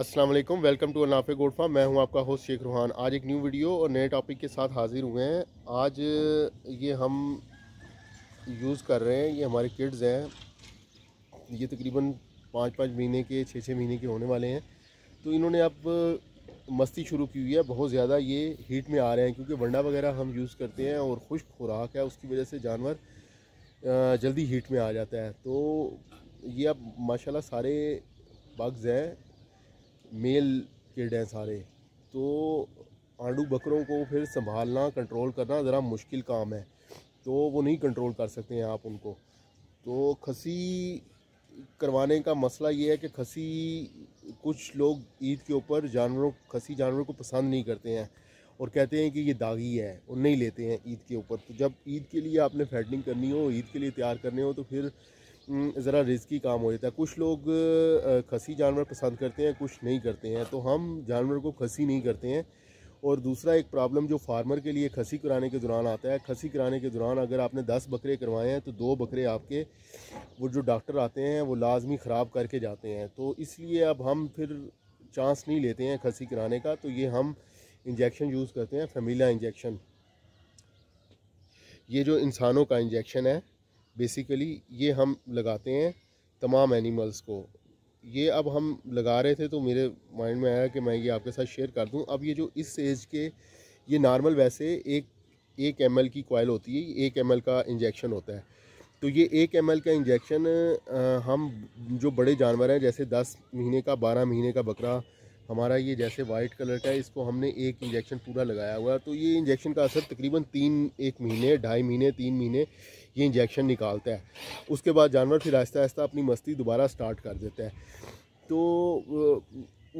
अस्सलाम वालेकुम welcome to अनाफे गोड फार्म मैं हूं आपका होस्ट शेख रूहान आज एक न्यू वीडियो और नए टॉपिक के साथ हाज़िर हुए हैं आज ये हम यूज़ कर रहे हैं ये हमारे किड्स हैं ये तकरीबन पाँच पाँच महीने के छः छः महीने के होने वाले हैं तो इन्होंने अब मस्ती शुरू की हुई है बहुत ज़्यादा ये हीट में आ रहे हैं क्योंकि वंडा वगैरह हम यूज़ करते हैं और खुश्क खुराक है उसकी वजह से जानवर जल्दी हीट में आ जाता है तो ये अब माशाल्लाह सारे बग्स हैं मेल किड हैं सारे तो आंडू बकरों को फिर संभालना कंट्रोल करना ज़रा मुश्किल काम है तो वो नहीं कंट्रोल कर सकते हैं आप उनको तो खसी करवाने का मसला ये है कि खसी कुछ लोग ईद के ऊपर जानवरों खसी जानवरों को पसंद नहीं करते हैं और कहते हैं कि ये दागी है और नहीं लेते हैं ईद के ऊपर तो जब ईद के लिए आपने फैटनिंग करनी हो ईद के लिए तैयार करने हो तो फिर हम्म, ज़रा रिस्की काम हो जाता है कुछ लोग खसी जानवर पसंद करते हैं कुछ नहीं करते हैं तो हम जानवर को खसी नहीं करते हैं और दूसरा एक प्रॉब्लम जो फार्मर के लिए खसी कराने के दौरान आता है खसी कराने के दौरान अगर आपने दस बकरे करवाए हैं तो दो बकरे आपके वो जो डॉक्टर आते हैं वो लाजमी ख़राब करके जाते हैं तो इसलिए अब हम फिर चांस नहीं लेते हैं खसी कराने का तो ये हम इंजेक्शन यूज़ करते हैं फेमिला इंजेक्शन ये जो इंसानों का इंजेक्शन है बेसिकली ये हम लगाते हैं तमाम एनिमल्स को ये अब हम लगा रहे थे तो मेरे माइंड में आया कि मैं ये आपके साथ शेयर कर दूं अब ये जो इस एज के ये नॉर्मल वैसे एक एक एम की कोयल होती है एक एम का इंजेक्शन होता है तो ये एक एम का इंजेक्शन हम जो बड़े जानवर हैं जैसे दस महीने का बारह महीने का बकरा हमारा ये जैसे वाइट कलर का है इसको हमने एक इंजेक्शन पूरा लगाया हुआ है तो ये इंजेक्शन का असर तकरीबन तीन एक महीने ढाई महीने तीन महीने ये इंजेक्शन निकालता है उसके बाद जानवर फिर आहिस्ता आहिस्ता अपनी मस्ती दोबारा स्टार्ट कर देता है तो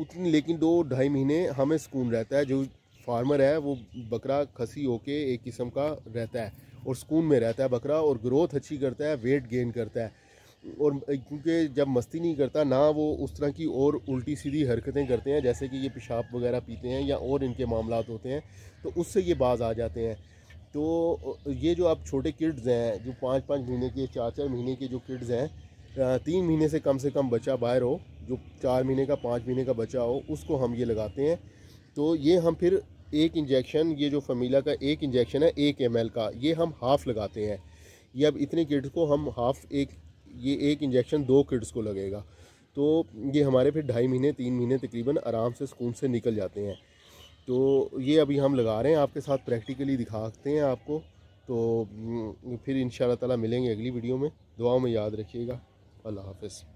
उतनी लेकिन दो ढाई महीने हमें सुकून रहता है जो फार्मर है वो बकरा खसी होके एक किस्म का रहता है और सुकून में रहता है बकरा और ग्रोथ अच्छी करता है वेट गेन करता है और क्योंकि जब मस्ती नहीं करता ना वो उस तरह की और उल्टी सीधी हरकतें करते हैं जैसे कि ये पेशाब वगैरह पीते हैं या और इनके मामला होते हैं तो उससे ये बाज आ जाते हैं तो ये जो आप छोटे किड्स हैं जो पाँच पाँच महीने के चार चार महीने के जो किड्स हैं तीन महीने से कम से कम बच्चा बाहर हो जो चार महीने का पाँच महीने का बच्चा हो उसको हम ये लगाते हैं तो ये हम फिर एक इंजेक्शन ये जो फमीला का एक इंजेक्शन है एक एम का ये हम हाफ़ लगाते हैं ये अब इतने किड्स को हम हाफ़ एक ये एक इंजेक्शन दो किड्स को लगेगा तो ये हमारे फिर ढाई महीने तीन महीने तकरीबन आराम से सुकून से निकल जाते हैं तो ये अभी हम लगा रहे हैं आपके साथ प्रैक्टिकली दिखाते हैं आपको तो हम्म, फिर इन ताला मिलेंगे अगली वीडियो में दुआओं में याद रखिएगा अल्लाह हाफिज़